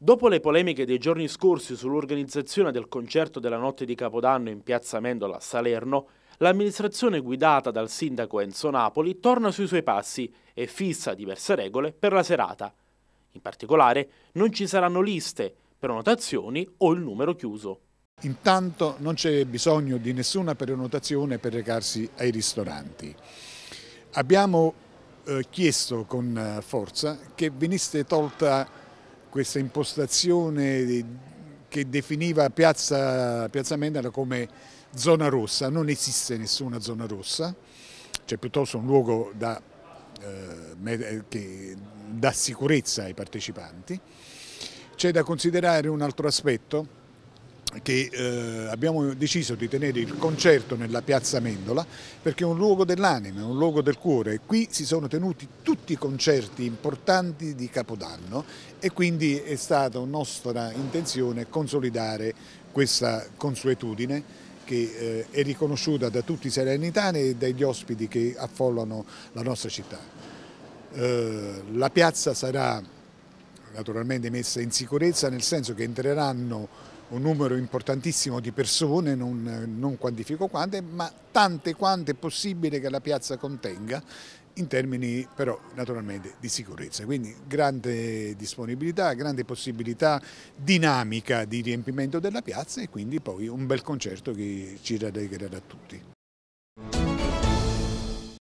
Dopo le polemiche dei giorni scorsi sull'organizzazione del concerto della notte di Capodanno in piazza Mendola a Salerno, l'amministrazione guidata dal sindaco Enzo Napoli torna sui suoi passi e fissa diverse regole per la serata. In particolare non ci saranno liste, prenotazioni o il numero chiuso. Intanto non c'è bisogno di nessuna prenotazione per recarsi ai ristoranti. Abbiamo eh, chiesto con eh, forza che venisse tolta questa impostazione che definiva Piazza, Piazza Mendala come zona rossa, non esiste nessuna zona rossa, cioè piuttosto un luogo da, eh, eh, che dà sicurezza ai partecipanti. C'è da considerare un altro aspetto che eh, abbiamo deciso di tenere il concerto nella piazza Mendola perché è un luogo dell'anima, è un luogo del cuore e qui si sono tenuti tutti i concerti importanti di Capodanno e quindi è stata nostra intenzione consolidare questa consuetudine che eh, è riconosciuta da tutti i serenitani e dagli ospiti che affollano la nostra città. Eh, la piazza sarà naturalmente messa in sicurezza nel senso che entreranno un numero importantissimo di persone, non, non quantifico quante, ma tante quante è possibile che la piazza contenga in termini però naturalmente di sicurezza. Quindi grande disponibilità, grande possibilità dinamica di riempimento della piazza e quindi poi un bel concerto che ci rallegrerà tutti.